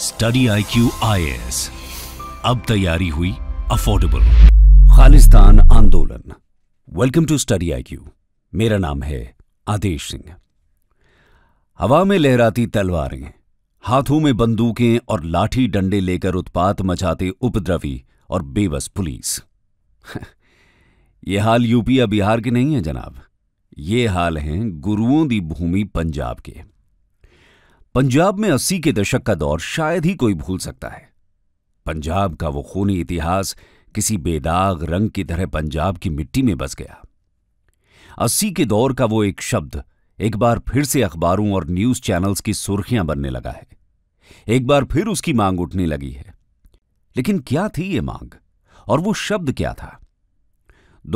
study I Q I S अब तैयारी हुई अफोर्डेबल खालिस्तान आंदोलन welcome to study I Q मेरा नाम है आदेश सिंह हवा में लहराती तलवारें हाथों में बंदूकें और लाठी डंडे लेकर उत्पात मचाते उपद्रवी और बेबस पुलिस ये हाल यूपी या बिहार के नहीं है जनाब ये हाल हैं गुरुओं दी भूमि पंजाब के पंजाब में अस्सी के दशक का दौर शायद ही कोई भूल सकता है पंजाब का वो खूनी इतिहास किसी बेदाग रंग की तरह पंजाब की मिट्टी में बस गया अस्सी के दौर का वो एक शब्द एक बार फिर से अखबारों और न्यूज चैनल्स की सुर्खियां बनने लगा है एक बार फिर उसकी मांग उठने लगी है लेकिन क्या थी ये मांग और वो शब्द क्या था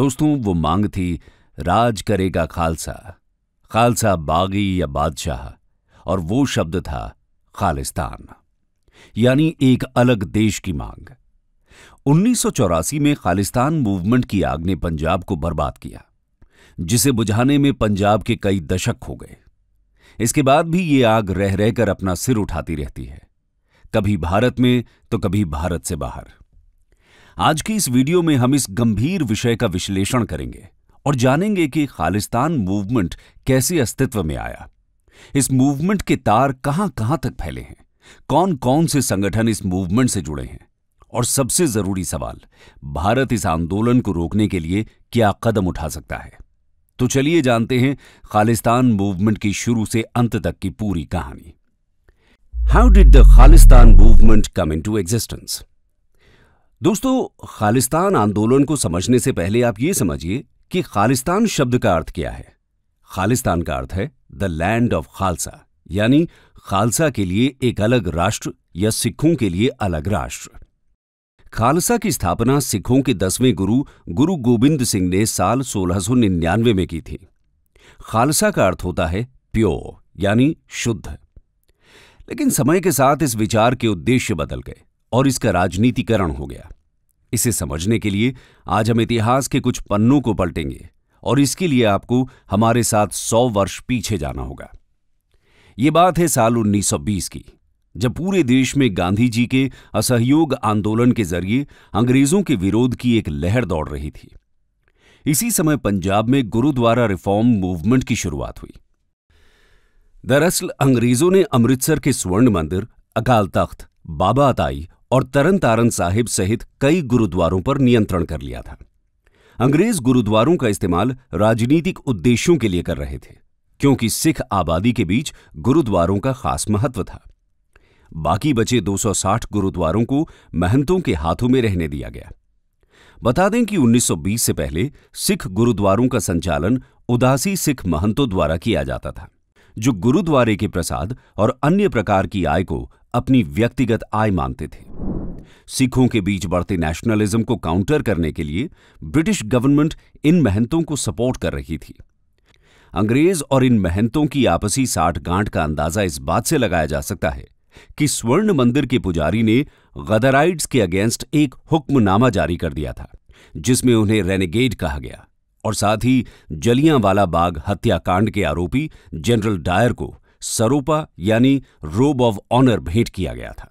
दोस्तों वो मांग थी राज करेगा खालसा खालसा बागी या बादशाह और वो शब्द था खालिस्तान यानी एक अलग देश की मांग उन्नीस में खालिस्तान मूवमेंट की आग ने पंजाब को बर्बाद किया जिसे बुझाने में पंजाब के कई दशक हो गए इसके बाद भी ये आग रह रहकर अपना सिर उठाती रहती है कभी भारत में तो कभी भारत से बाहर आज की इस वीडियो में हम इस गंभीर विषय का विश्लेषण करेंगे और जानेंगे कि खालिस्तान मूवमेंट कैसे अस्तित्व में आया इस मूवमेंट के तार कहां कहां तक फैले हैं कौन कौन से संगठन इस मूवमेंट से जुड़े हैं और सबसे जरूरी सवाल भारत इस आंदोलन को रोकने के लिए क्या कदम उठा सकता है तो चलिए जानते हैं खालिस्तान मूवमेंट की शुरू से अंत तक की पूरी कहानी how did the Khalistan movement come into existence दोस्तों खालिस्तान आंदोलन को समझने से पहले आप ये समझिए कि खालिस्तान शब्द का अर्थ क्या है खालिस्तान का अर्थ है द लैंड ऑफ खालसा यानी खालसा के लिए एक अलग राष्ट्र या सिखों के लिए अलग राष्ट्र खालसा की स्थापना सिखों के दसवें गुरु गुरु गोविंद सिंह ने साल 1699 में की थी खालसा का अर्थ होता है प्योर यानी शुद्ध लेकिन समय के साथ इस विचार के उद्देश्य बदल गए और इसका राजनीतिकरण हो गया इसे समझने के लिए आज हम इतिहास के कुछ पन्नों को पलटेंगे और इसके लिए आपको हमारे साथ सौ वर्ष पीछे जाना होगा ये बात है साल 1920 की जब पूरे देश में गांधी जी के असहयोग आंदोलन के जरिए अंग्रेजों के विरोध की एक लहर दौड़ रही थी इसी समय पंजाब में गुरुद्वारा रिफॉर्म मूवमेंट की शुरुआत हुई दरअसल अंग्रेजों ने अमृतसर के स्वर्ण मंदिर अकाल तख्त बाबा अताई और तरन तारण साहिब सहित कई गुरुद्वारों पर नियंत्रण कर लिया था अंग्रेज गुरुद्वारों का इस्तेमाल राजनीतिक उद्देश्यों के लिए कर रहे थे क्योंकि सिख आबादी के बीच गुरुद्वारों का खास महत्व था बाकी बचे 260 गुरुद्वारों को महंतों के हाथों में रहने दिया गया बता दें कि 1920 से पहले सिख गुरुद्वारों का संचालन उदासी सिख महंतों द्वारा किया जाता था जो गुरुद्वारे के प्रसाद और अन्य प्रकार की आय को अपनी व्यक्तिगत आय मानते थे सिखों के बीच बढ़ते नेशनलिज्म को काउंटर करने के लिए ब्रिटिश गवर्नमेंट इन महंतों को सपोर्ट कर रही थी अंग्रेज और इन महंतों की आपसी साठगांठ का अंदाजा इस बात से लगाया जा सकता है कि स्वर्ण मंदिर के पुजारी ने गदराइड्स के अगेंस्ट एक हुक्मनामा जारी कर दिया था जिसमें उन्हें रेनेगेड कहा गया और साथ ही जलियांवाला बाग हत्याकांड के आरोपी जनरल डायर को सरूपा यानी रोब ऑफ ऑनर भेंट किया गया था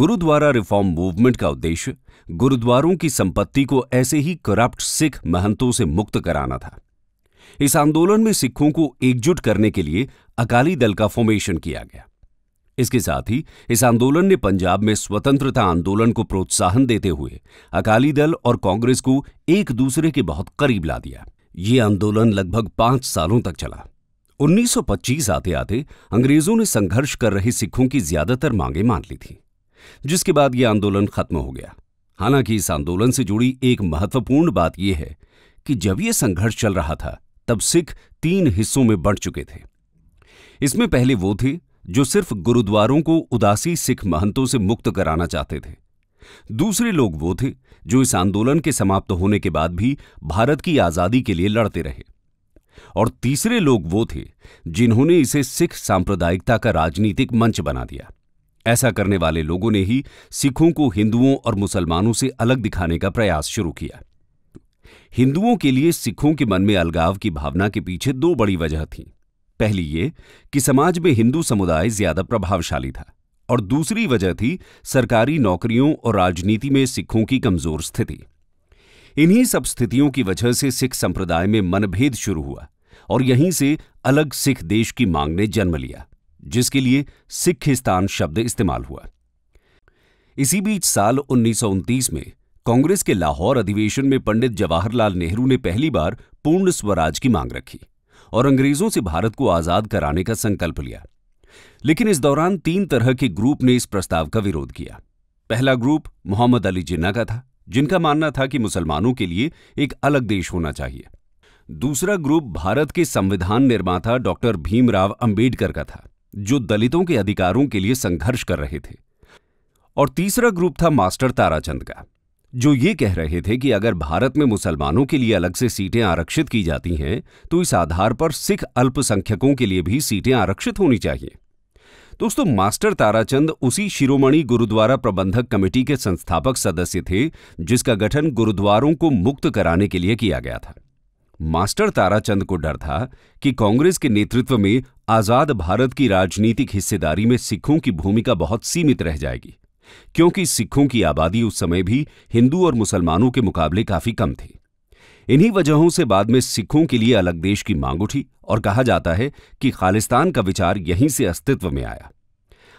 गुरुद्वारा रिफॉर्म मूवमेंट का उद्देश्य गुरुद्वारों की संपत्ति को ऐसे ही करप्ट सिख महंतों से मुक्त कराना था इस आंदोलन में सिखों को एकजुट करने के लिए अकाली दल का फॉर्मेशन किया गया इसके साथ ही इस आंदोलन ने पंजाब में स्वतंत्रता आंदोलन को प्रोत्साहन देते हुए अकाली दल और कांग्रेस को एक दूसरे के बहुत करीब ला दिया ये आंदोलन लगभग पांच सालों तक चला 1925 आते आते अंग्रेजों ने संघर्ष कर रहे सिखों की ज्यादातर मांगे मान ली थी जिसके बाद यह आंदोलन खत्म हो गया हालांकि इस आंदोलन से जुड़ी एक महत्वपूर्ण बात यह है कि जब यह संघर्ष चल रहा था तब सिख तीन हिस्सों में बढ़ चुके थे इसमें पहले वो थे जो सिर्फ गुरुद्वारों को उदासी सिख महंतों से मुक्त कराना चाहते थे दूसरे लोग वो थे जो इस आंदोलन के समाप्त होने के बाद भी भारत की आजादी के लिए लड़ते रहे और तीसरे लोग वो थे जिन्होंने इसे सिख सांप्रदायिकता का राजनीतिक मंच बना दिया ऐसा करने वाले लोगों ने ही सिखों को हिंदुओं और मुसलमानों से अलग दिखाने का प्रयास शुरू किया हिंदुओं के लिए सिखों के मन में अलगाव की भावना के पीछे दो बड़ी वजह थीं पहली ये कि समाज में हिंदू समुदाय ज्यादा प्रभावशाली था और दूसरी वजह थी सरकारी नौकरियों और राजनीति में सिखों की कमजोर स्थिति इन्हीं सब स्थितियों की वजह से सिख संप्रदाय में मनभेद शुरू हुआ और यहीं से अलग सिख देश की मांग ने जन्म लिया जिसके लिए सिखिस्तान शब्द इस्तेमाल हुआ इसी बीच साल उन्नीस में कांग्रेस के लाहौर अधिवेशन में पंडित जवाहरलाल नेहरू ने पहली बार पूर्ण स्वराज की मांग रखी और अंग्रेजों से भारत को आजाद कराने का संकल्प लिया लेकिन इस दौरान तीन तरह के ग्रुप ने इस प्रस्ताव का विरोध किया पहला ग्रुप मोहम्मद अली जिन्ना का था जिनका मानना था कि मुसलमानों के लिए एक अलग देश होना चाहिए दूसरा ग्रुप भारत के संविधान निर्माता डॉक्टर भीमराव अंबेडकर का था जो दलितों के अधिकारों के लिए संघर्ष कर रहे थे और तीसरा ग्रुप था मास्टर ताराचंद का जो ये कह रहे थे कि अगर भारत में मुसलमानों के लिए अलग से सीटें आरक्षित की जाती हैं तो इस आधार पर सिख अल्पसंख्यकों के लिए भी सीटें आरक्षित होनी चाहिए दोस्तों मास्टर ताराचंद उसी शिरोमणि गुरुद्वारा प्रबंधक कमेटी के संस्थापक सदस्य थे जिसका गठन गुरुद्वारों को मुक्त कराने के लिए किया गया था मास्टर ताराचंद को डर था कि कांग्रेस के नेतृत्व में आजाद भारत की राजनीतिक हिस्सेदारी में सिखों की भूमिका बहुत सीमित रह जाएगी क्योंकि सिखों की आबादी उस समय भी हिंदू और मुसलमानों के मुकाबले काफी कम थी इन्हीं वजहों से बाद में सिखों के लिए अलग देश की मांग उठी और कहा जाता है कि खालिस्तान का विचार यहीं से अस्तित्व में आया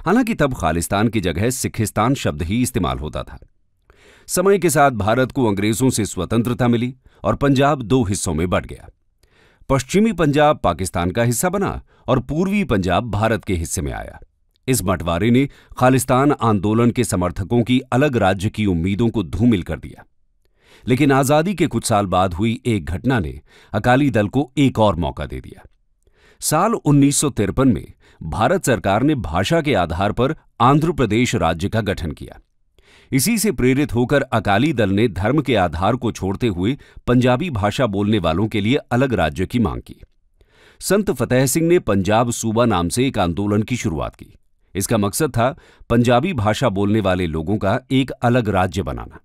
हालांकि तब खालिस्तान की जगह सिखिस्तान शब्द ही इस्तेमाल होता था समय के साथ भारत को अंग्रेजों से स्वतंत्रता मिली और पंजाब दो हिस्सों में बढ़ गया पश्चिमी पंजाब पाकिस्तान का हिस्सा बना और पूर्वी पंजाब भारत के हिस्से में आया इस बंटवारे ने खालिस्तान आंदोलन के समर्थकों की अलग राज्य की उम्मीदों को धूमिल कर दिया लेकिन आज़ादी के कुछ साल बाद हुई एक घटना ने अकाली दल को एक और मौका दे दिया साल उन्नीस में भारत सरकार ने भाषा के आधार पर आंध्र प्रदेश राज्य का गठन किया इसी से प्रेरित होकर अकाली दल ने धर्म के आधार को छोड़ते हुए पंजाबी भाषा बोलने वालों के लिए अलग राज्य की मांग की संत फतेह सिंह ने पंजाब सूबा नाम से एक आंदोलन की शुरुआत की इसका मकसद था पंजाबी भाषा बोलने वाले लोगों का एक अलग राज्य बनाना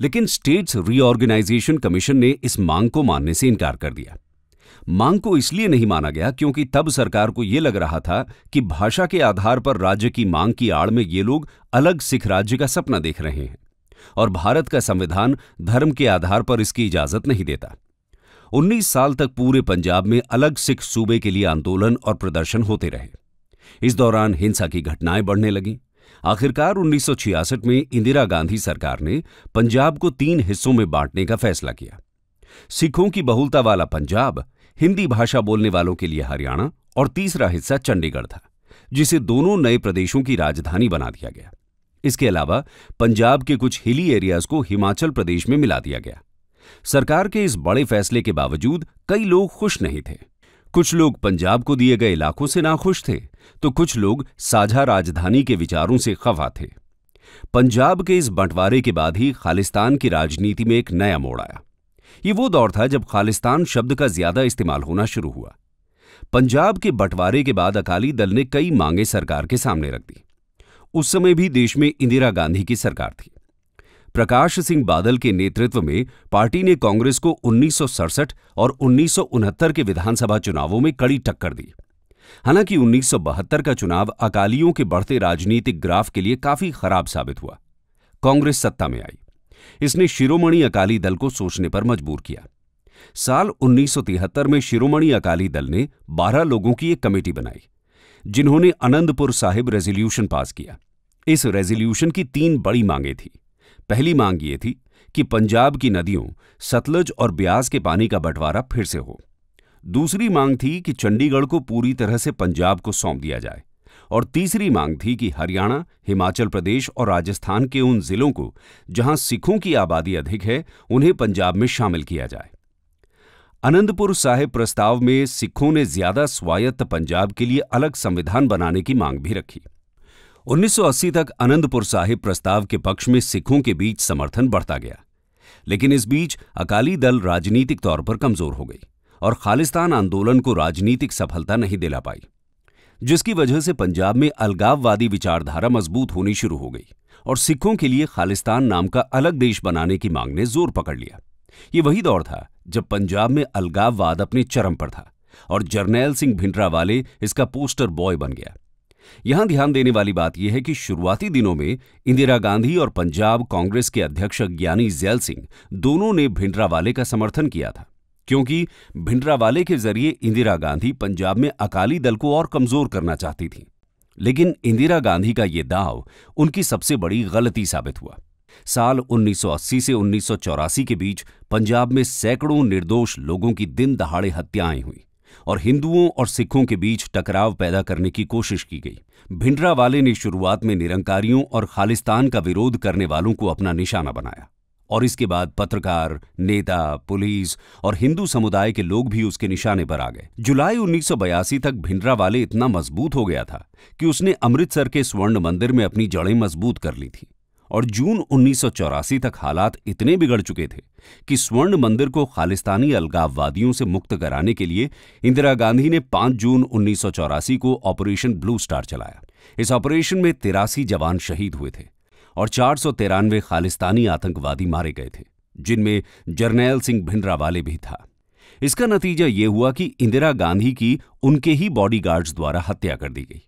लेकिन स्टेट्स रीऑर्गेनाइजेशन कमीशन ने इस मांग को मानने से इनकार कर दिया मांग को इसलिए नहीं माना गया क्योंकि तब सरकार को यह लग रहा था कि भाषा के आधार पर राज्य की मांग की आड़ में ये लोग अलग सिख राज्य का सपना देख रहे हैं और भारत का संविधान धर्म के आधार पर इसकी इजाजत नहीं देता 19 साल तक पूरे पंजाब में अलग सिख सूबे के लिए आंदोलन और प्रदर्शन होते रहे इस दौरान हिंसा की घटनाएं बढ़ने लगीं आखिरकार 1966 में इंदिरा गांधी सरकार ने पंजाब को तीन हिस्सों में बांटने का फैसला किया सिखों की बहुलता वाला पंजाब हिंदी भाषा बोलने वालों के लिए हरियाणा और तीसरा हिस्सा चंडीगढ़ था जिसे दोनों नए प्रदेशों की राजधानी बना दिया गया इसके अलावा पंजाब के कुछ हिली एरियाज को हिमाचल प्रदेश में मिला दिया गया सरकार के इस बड़े फैसले के बावजूद कई लोग खुश नहीं थे कुछ लोग पंजाब को दिए गए इलाकों से नाखुश थे तो कुछ लोग साझा राजधानी के विचारों से खफा थे पंजाब के इस बंटवारे के बाद ही खालिस्तान की राजनीति में एक नया मोड़ आया ये वो दौर था जब खालिस्तान शब्द का ज्यादा इस्तेमाल होना शुरू हुआ पंजाब के बंटवारे के बाद अकाली दल ने कई मांगे सरकार के सामने रख दी उस समय भी देश में इंदिरा गांधी की सरकार थी प्रकाश सिंह बादल के नेतृत्व में पार्टी ने कांग्रेस को उन्नीस और उन्नीस के विधानसभा चुनावों में कड़ी टक्कर दी हालांकि 1972 का चुनाव अकालियों के बढ़ते राजनीतिक ग्राफ के लिए काफी खराब साबित हुआ कांग्रेस सत्ता में आई इसने शिरोमणि अकाली दल को सोचने पर मजबूर किया साल 1973 में शिरोमणि अकाली दल ने 12 लोगों की एक कमेटी बनाई जिन्होंने अनंतपुर साहिब रेजोल्यूशन पास किया इस रेजोल्यूशन की तीन बड़ी मांगें थी पहली मांग ये थी कि पंजाब की नदियों सतलज और ब्यास के पानी का बंटवारा फिर से हो दूसरी मांग थी कि चंडीगढ़ को पूरी तरह से पंजाब को सौंप दिया जाए और तीसरी मांग थी कि हरियाणा हिमाचल प्रदेश और राजस्थान के उन जिलों को जहां सिखों की आबादी अधिक है उन्हें पंजाब में शामिल किया जाए अनंतपुर साहिब प्रस्ताव में सिखों ने ज्यादा स्वायत्त पंजाब के लिए अलग संविधान बनाने की मांग भी रखी 1980 तक अनंतपुर साहिब प्रस्ताव के पक्ष में सिखों के बीच समर्थन बढ़ता गया लेकिन इस बीच अकाली दल राजनीतिक तौर पर कमजोर हो गई और खालिस्तान आंदोलन को राजनीतिक सफलता नहीं दिला पाई जिसकी वजह से पंजाब में अलगाववादी विचारधारा मजबूत होनी शुरू हो गई और सिखों के लिए खालिस्तान नाम का अलग देश बनाने की मांग ने जोर पकड़ लिया ये वही दौर था जब पंजाब में अलगाववाद अपने चरम पर था और जर्नैल सिंह भिंडरावाले इसका पोस्टर बॉय बन गया यहां ध्यान देने वाली बात यह है कि शुरुआती दिनों में इंदिरा गांधी और पंजाब कांग्रेस के अध्यक्ष ज्ञानी जैल सिंह दोनों ने भिंडरावाले का समर्थन किया था क्योंकि भिंडरावाले के जरिए इंदिरा गांधी पंजाब में अकाली दल को और कमजोर करना चाहती थी लेकिन इंदिरा गांधी का ये दाव उनकी सबसे बड़ी गलती साबित हुआ साल 1980 से उन्नीस के बीच पंजाब में सैकड़ों निर्दोष लोगों की दिन दहाड़े हत्याएं हुई और हिंदुओं और सिखों के बीच टकराव पैदा करने की कोशिश की गई भिंडरावाले ने शुरुआत में निरंकारियों और खालिस्तान का विरोध करने वालों को अपना निशाना बनाया और इसके बाद पत्रकार नेता पुलिस और हिंदू समुदाय के लोग भी उसके निशाने पर आ गए जुलाई 1982 तक भिंडरावाले इतना मजबूत हो गया था कि उसने अमृतसर के स्वर्ण मंदिर में अपनी जड़ें मजबूत कर ली थी और जून उन्नीस तक हालात इतने बिगड़ चुके थे कि स्वर्ण मंदिर को खालिस्तानी अलगाववादियों से मुक्त कराने के लिए इंदिरा गांधी ने 5 जून उन्नीस को ऑपरेशन ब्लू स्टार चलाया इस ऑपरेशन में तिरासी जवान शहीद हुए थे और चार सौ तिरानवे खालिस्तानी आतंकवादी मारे गए थे जिनमें जर्नैल सिंह भिंडरावाले भी था इसका नतीजा ये हुआ कि इंदिरा गांधी की उनके ही बॉडीगार्ड्स द्वारा हत्या कर दी गई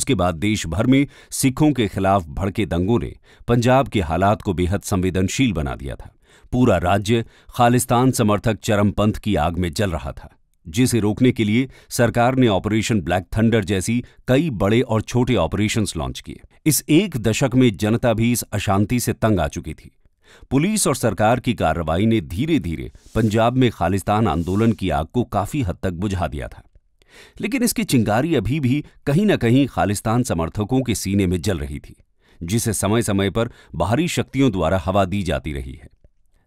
उसके बाद देश भर में सिखों के खिलाफ भड़के दंगों ने पंजाब के हालात को बेहद संवेदनशील बना दिया था पूरा राज्य खालिस्तान समर्थक चरमपंथ की आग में जल रहा था जिसे रोकने के लिए सरकार ने ऑपरेशन ब्लैक थंडर जैसी कई बड़े और छोटे ऑपरेशंस लॉन्च किए इस एक दशक में जनता भी इस अशांति से तंग आ चुकी थी पुलिस और सरकार की कार्रवाई ने धीरे धीरे पंजाब में खालिस्तान आंदोलन की आग को काफी हद तक बुझा दिया था लेकिन इसकी चिंगारी अभी भी कहीं न कहीं खालिस्तान समर्थकों के सीने में जल रही थी जिसे समय समय पर बाहरी शक्तियों द्वारा हवा दी जाती रही है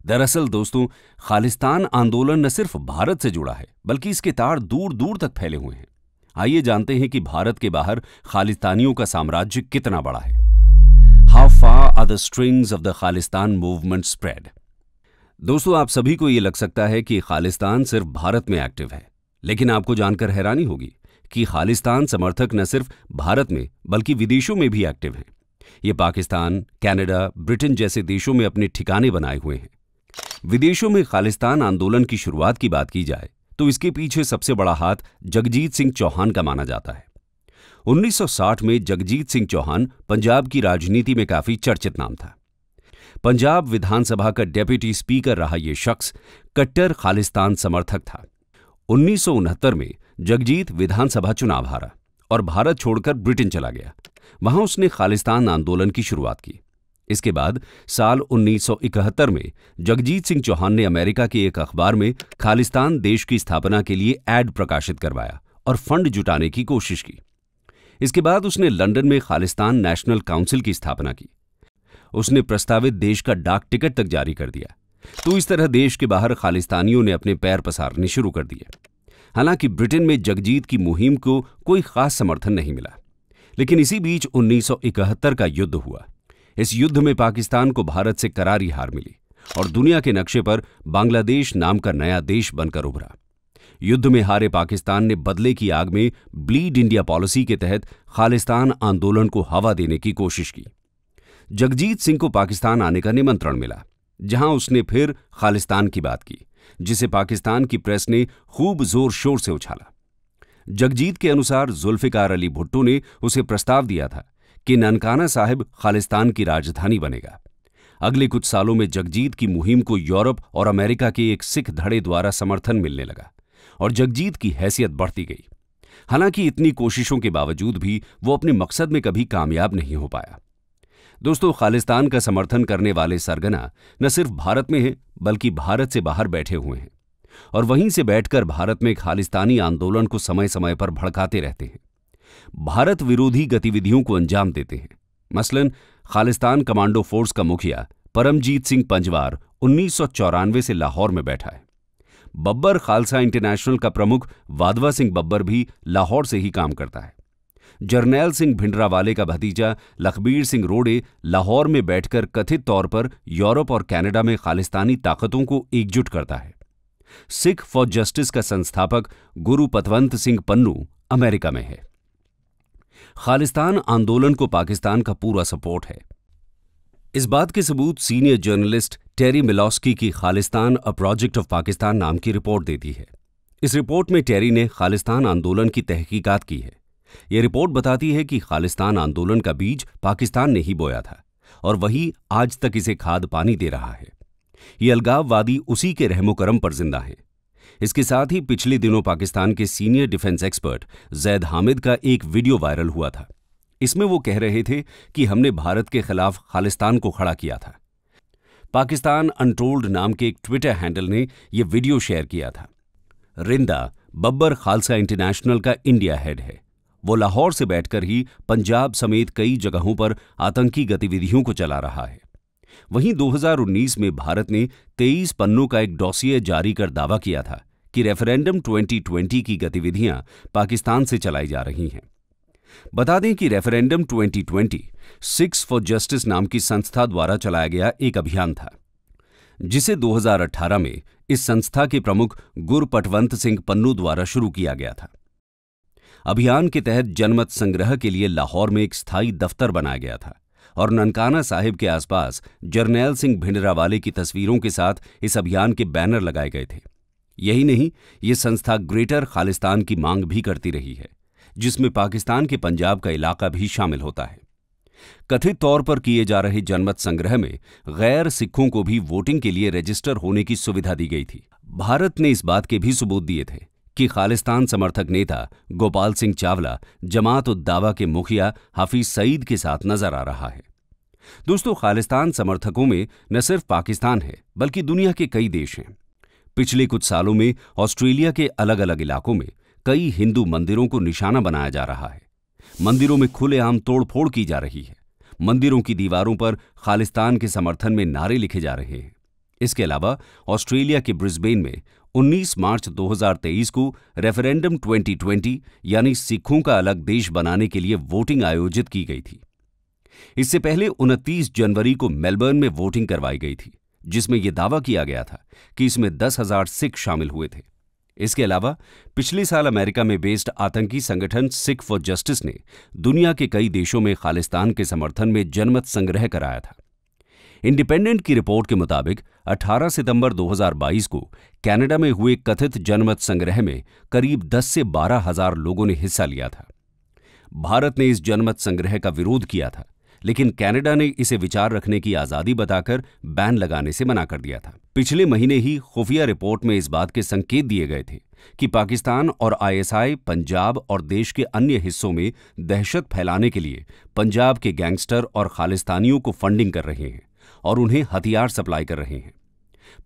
दरअसल दोस्तों खालिस्तान आंदोलन न सिर्फ भारत से जुड़ा है बल्कि इसके तार दूर दूर तक फैले हुए हैं आइए जानते हैं कि भारत के बाहर खालिस्तानियों का साम्राज्य कितना बड़ा है how far are the strings of the Khalistan movement spread दोस्तों आप सभी को ये लग सकता है कि खालिस्तान सिर्फ भारत में एक्टिव है लेकिन आपको जानकर हैरानी होगी कि खालिस्तान समर्थक न सिर्फ भारत में बल्कि विदेशों में भी एक्टिव हैं ये पाकिस्तान कनाडा, ब्रिटेन जैसे देशों में अपने ठिकाने बनाए हुए हैं विदेशों में खालिस्तान आंदोलन की शुरुआत की बात की जाए तो इसके पीछे सबसे बड़ा हाथ जगजीत सिंह चौहान का माना जाता है 1960 में जगजीत सिंह चौहान पंजाब की राजनीति में काफी चर्चित नाम था पंजाब विधानसभा का डेप्यूटी स्पीकर रहा यह शख्स कट्टर खालिस्तान समर्थक था उन्नीस में जगजीत विधानसभा चुनाव हारा और भारत छोड़कर ब्रिटेन चला गया वहां उसने खालिस्तान आंदोलन की शुरुआत की इसके बाद साल 1971 में जगजीत सिंह चौहान ने अमेरिका के एक अखबार में खालिस्तान देश की स्थापना के लिए एड प्रकाशित करवाया और फंड जुटाने की कोशिश की इसके बाद उसने लंदन में खालिस्तान नेशनल काउंसिल की स्थापना की उसने प्रस्तावित देश का डाक टिकट तक जारी कर दिया तो इस तरह देश के बाहर खालिस्तानियों ने अपने पैर पसारने शुरू कर दिए हालांकि ब्रिटेन में जगजीत की मुहिम को कोई खास समर्थन नहीं मिला लेकिन इसी बीच 1971 का युद्ध हुआ इस युद्ध में पाकिस्तान को भारत से करारी हार मिली और दुनिया के नक्शे पर बांग्लादेश नाम का नया देश बनकर उभरा युद्ध में हारे पाकिस्तान ने बदले की आग में ब्लीड इंडिया पॉलिसी के तहत खालिस्तान आंदोलन को हवा देने की कोशिश की जगजीत सिंह को पाकिस्तान आने का निमंत्रण मिला जहां उसने फिर खालिस्तान की बात की जिसे पाकिस्तान की प्रेस ने खूब जोर शोर से उछाला जगजीत के अनुसार जुल्फिकार अली भुट्टो ने उसे प्रस्ताव दिया था कि ननकाना साहिब खालिस्तान की राजधानी बनेगा अगले कुछ सालों में जगजीत की मुहिम को यूरोप और अमेरिका के एक सिख धड़े द्वारा समर्थन मिलने लगा और जगजीत की हैसियत बढ़ती गई हालांकि इतनी कोशिशों के बावजूद भी वो अपने मकसद में कभी कामयाब नहीं हो पाया दोस्तों खालिस्तान का समर्थन करने वाले सरगना न सिर्फ भारत में हैं बल्कि भारत से बाहर बैठे हुए हैं और वहीं से बैठकर भारत में खालिस्तानी आंदोलन को समय समय पर भड़काते रहते हैं भारत विरोधी गतिविधियों को अंजाम देते हैं मसलन खालिस्तान कमांडो फोर्स का मुखिया परमजीत सिंह पंजवार उन्नीस से लाहौर में बैठा है बब्बर खालसा इंटरनेशनल का प्रमुख वाधवा सिंह बब्बर भी लाहौर से ही काम करता है जर्नैल सिंह भिंडरावाले का भतीजा लखबीर सिंह रोडे लाहौर में बैठकर कथित तौर पर यूरोप और कनाडा में खालिस्तानी ताकतों को एकजुट करता है सिख फॉर जस्टिस का संस्थापक गुरु पतवंत सिंह पन्नू अमेरिका में है खालिस्तान आंदोलन को पाकिस्तान का पूरा सपोर्ट है इस बात के सबूत सीनियर जर्नलिस्ट टेरी मिलोस्की की Khalistan a project of Pakistan नाम की रिपोर्ट देती है इस रिपोर्ट में टेरी ने खालिस्तान आंदोलन की तहकीकात की है यह रिपोर्ट बताती है कि खालिस्तान आंदोलन का बीज पाकिस्तान ने ही बोया था और वही आज तक इसे खाद पानी दे रहा है ये अलगाववादी उसी के रहमोक्रम पर जिंदा हैं इसके साथ ही पिछले दिनों पाकिस्तान के senior defence expert Zaid Hamid का एक वीडियो वायरल हुआ था इसमें वो कह रहे थे कि हमने भारत के खिलाफ खालिस्तान को खड़ा किया था पाकिस्तान अनटोल्ड नाम के एक ट्विटर हैंडल ने यह वीडियो शेयर किया था रिंदा बब्बर खालसा इंटरनेशनल का इंडिया हेड है वो लाहौर से बैठकर ही पंजाब समेत कई जगहों पर आतंकी गतिविधियों को चला रहा है वहीं 2019 में भारत ने 23 पन्नों का एक डॉसियर जारी कर दावा किया था कि रेफरेंडम 2020 की गतिविधियां पाकिस्तान से चलाई जा रही हैं बता दें कि रेफरेंडम 2020 सिक्स फॉर जस्टिस नाम की संस्था द्वारा चलाया गया एक अभियान था जिसे 2018 में इस संस्था के प्रमुख गुर पटवंत सिंह पन्नू द्वारा शुरू किया गया था अभियान के तहत जनमत संग्रह के लिए लाहौर में एक स्थायी दफ्तर बनाया गया था और ननकाना साहिब के आसपास जर्नैल सिंह भिंडरावाले की तस्वीरों के साथ इस अभियान के बैनर लगाए गए थे यही नहीं ये संस्था ग्रेटर खालिस्तान की मांग भी करती रही है जिसमें पाकिस्तान के पंजाब का इलाका भी शामिल होता है कथित तौर पर किए जा रहे जनमत संग्रह में गैर सिखों को भी वोटिंग के लिए रजिस्टर होने की सुविधा दी गई थी भारत ने इस बात के भी सबूत दिए थे कि खालिस्तान समर्थक नेता गोपाल सिंह चावला जमात उद्दावा के मुखिया हाफिज सईद के साथ नजर आ रहा है दोस्तों खालिस्तान समर्थकों में न सिर्फ पाकिस्तान है बल्कि दुनिया के कई देश हैं पिछले कुछ सालों में ऑस्ट्रेलिया के अलग अलग इलाकों में कई हिंदू मंदिरों को निशाना बनाया जा रहा है मंदिरों में खुलेआम तोड़फोड़ की जा रही है मंदिरों की दीवारों पर खालिस्तान के समर्थन में नारे लिखे जा रहे हैं इसके अलावा ऑस्ट्रेलिया के ब्रिस्बेन में 19 मार्च 2023 को रेफरेंडम 2020 यानी सिखों का अलग देश बनाने के लिए वोटिंग आयोजित की गई थी इससे पहले 29 जनवरी को मेलबर्न में वोटिंग करवाई गई थी जिसमें यह दावा किया गया था कि इसमें दस हजार सिख शामिल हुए थे इसके अलावा पिछले साल अमेरिका में बेस्ड आतंकी संगठन सिख फॉर जस्टिस ने दुनिया के कई देशों में खालिस्तान के समर्थन में जनमत संग्रह कराया था इंडिपेंडेंट की रिपोर्ट के मुताबिक 18 सितंबर 2022 को कनाडा में हुए कथित जनमत संग्रह में करीब 10 से बारह हजार लोगों ने हिस्सा लिया था भारत ने इस जनमत संग्रह का विरोध किया था लेकिन कनाडा ने इसे विचार रखने की आज़ादी बताकर बैन लगाने से मना कर दिया था पिछले महीने ही खुफिया रिपोर्ट में इस बात के संकेत दिए गए थे कि पाकिस्तान और आईएसआई पंजाब और देश के अन्य हिस्सों में दहशत फैलाने के लिए पंजाब के गैंगस्टर और खालिस्तानियों को फंडिंग कर रहे हैं और उन्हें हथियार सप्लाई कर रहे हैं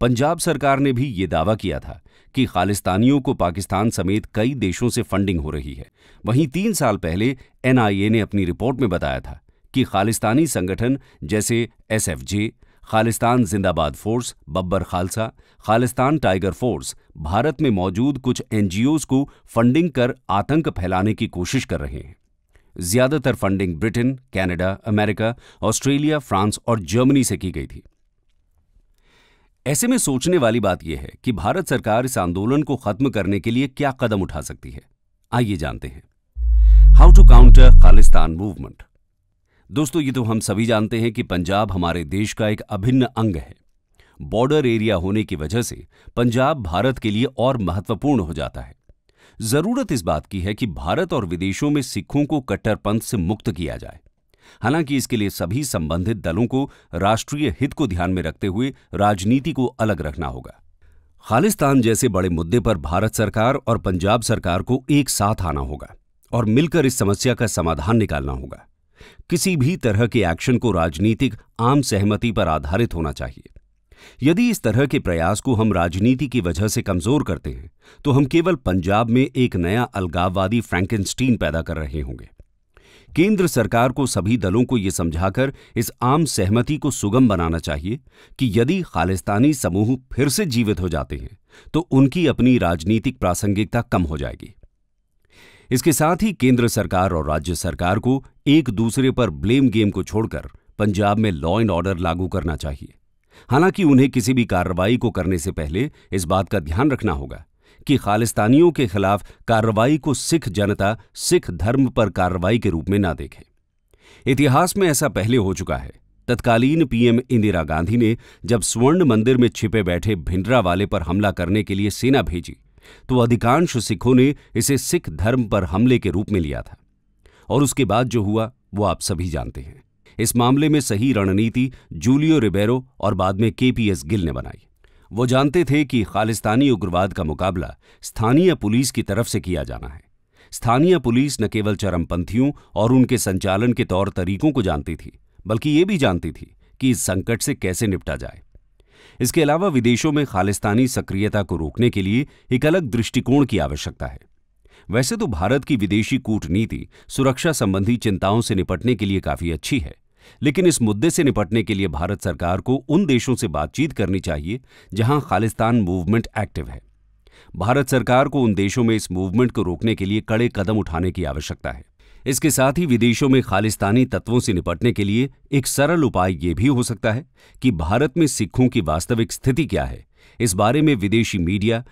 पंजाब सरकार ने भी ये दावा किया था कि खालिस्तानियों को पाकिस्तान समेत कई देशों से फंडिंग हो रही है वहीं तीन साल पहले एनआईए ने अपनी रिपोर्ट में बताया था कि खालिस्तानी संगठन जैसे SFJ, Khalistan Zindabad force Babbar Khalsa Khalistan tiger force Bharat में मौजूद कुछ एनजीओज को फंडिंग कर आतंक फैलाने की कोशिश कर रहे हैं ज्यादातर funding Britain Canada, America Australia France और जर्मनी से की गई थी ऐसे में सोचने वाली बात यह है कि भारत सरकार इस आंदोलन को खत्म करने के लिए क्या कदम उठा सकती है आइए जानते हैं how to counter Khalistan movement दोस्तों ये तो हम सभी जानते हैं कि पंजाब हमारे देश का एक अभिन्न अंग है बॉर्डर एरिया होने की वजह से पंजाब भारत के लिए और महत्वपूर्ण हो जाता है जरूरत इस बात की है कि भारत और विदेशों में सिखों को कट्टरपंथ से मुक्त किया जाए हालांकि इसके लिए सभी संबंधित दलों को राष्ट्रीय हित को ध्यान में रखते हुए राजनीति को अलग रखना होगा खालिस्तान जैसे बड़े मुद्दे पर भारत सरकार और पंजाब सरकार को एक साथ आना होगा और मिलकर इस समस्या का समाधान निकालना होगा किसी भी तरह के एक्शन को राजनीतिक आम सहमति पर आधारित होना चाहिए यदि इस तरह के प्रयास को हम राजनीति की वजह से कमजोर करते हैं तो हम केवल पंजाब में एक नया अलगाववादी फ्रैंकेंस्टीन पैदा कर रहे होंगे केंद्र सरकार को सभी दलों को यह समझाकर इस आम सहमति को सुगम बनाना चाहिए कि यदि खालिस्तानी समूह फिर से जीवित हो जाते हैं तो उनकी अपनी राजनीतिक प्रासंगिकता कम हो जाएगी इसके साथ ही केंद्र सरकार और राज्य सरकार को एक दूसरे पर ब्लेम गेम को छोड़कर पंजाब में लॉ एंड ऑर्डर लागू करना चाहिए हालांकि उन्हें किसी भी कार्रवाई को करने से पहले इस बात का ध्यान रखना होगा कि खालिस्तानियों के खिलाफ कार्रवाई को सिख जनता सिख धर्म पर कार्रवाई के रूप में ना देखे इतिहास में ऐसा पहले हो चुका है तत्कालीन पीएम इंदिरा गांधी ने जब स्वर्ण मंदिर में छिपे बैठे भिंडरा वाले पर हमला करने के लिए सेना भेजी तो अधिकांश सिखों ने इसे सिख धर्म पर हमले के रूप में लिया था और उसके बाद जो हुआ वो आप सभी जानते हैं इस मामले में सही रणनीति जूलियो रिबेरो और बाद में केपीएस गिल ने बनाई वो जानते थे कि खालिस्तानी उग्रवाद का मुकाबला स्थानीय पुलिस की तरफ से किया जाना है स्थानीय पुलिस न केवल चरमपंथियों और उनके संचालन के तौर तरीकों को जानती थी बल्कि ये भी जानती थी कि इस संकट से कैसे निपटा जाए इसके अलावा विदेशों में खालिस्तानी सक्रियता को रोकने के लिए एक अलग दृष्टिकोण की आवश्यकता है वैसे तो भारत की विदेशी कूटनीति सुरक्षा संबंधी चिंताओं से निपटने के लिए काफी अच्छी है लेकिन इस मुद्दे से निपटने के लिए भारत सरकार को उन देशों से बातचीत करनी चाहिए जहां खालिस्तान मूवमेंट एक्टिव है भारत सरकार को उन देशों में इस मूवमेंट को रोकने के लिए कड़े कदम उठाने की आवश्यकता है इसके साथ ही विदेशों में खालिस्तानी तत्वों से निपटने के लिए एक सरल उपाय ये भी हो सकता है कि भारत में सिखों की वास्तविक स्थिति क्या है इस बारे में विदेशी मीडिया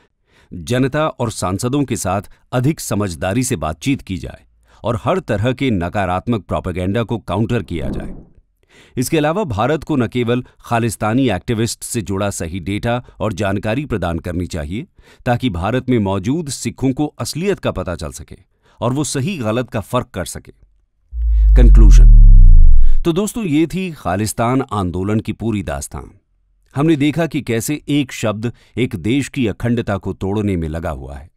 जनता और सांसदों के साथ अधिक समझदारी से बातचीत की जाए और हर तरह के नकारात्मक प्रोपेगेंडा को काउंटर किया जाए इसके अलावा भारत को न केवल खालिस्तानी एक्टिविस्ट से जुड़ा सही डेटा और जानकारी प्रदान करनी चाहिए ताकि भारत में मौजूद सिखों को असलियत का पता चल सके और वो सही गलत का फर्क कर सके कंक्लूजन तो दोस्तों ये थी खालिस्तान आंदोलन की पूरी दास्तान हमने देखा कि कैसे एक शब्द एक देश की अखंडता को तोड़ने में लगा हुआ है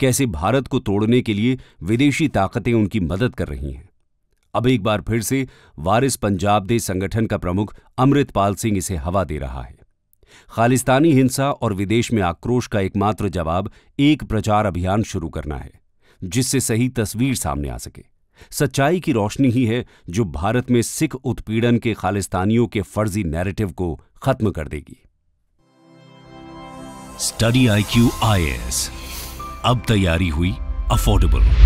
कैसे भारत को तोड़ने के लिए विदेशी ताकतें उनकी मदद कर रही हैं अब एक बार फिर से वारिस पंजाब दे संगठन का प्रमुख अमृतपाल सिंह इसे हवा दे रहा है खालिस्तानी हिंसा और विदेश में आक्रोश का एकमात्र जवाब एक प्रचार अभियान शुरू करना है जिससे सही तस्वीर सामने आ सके सच्चाई की रोशनी ही है जो भारत में सिख उत्पीड़न के खालिस्तानियों के फर्जी नैरेटिव को खत्म कर देगी study I Q I S अब तैयारी हुई अफोर्डेबल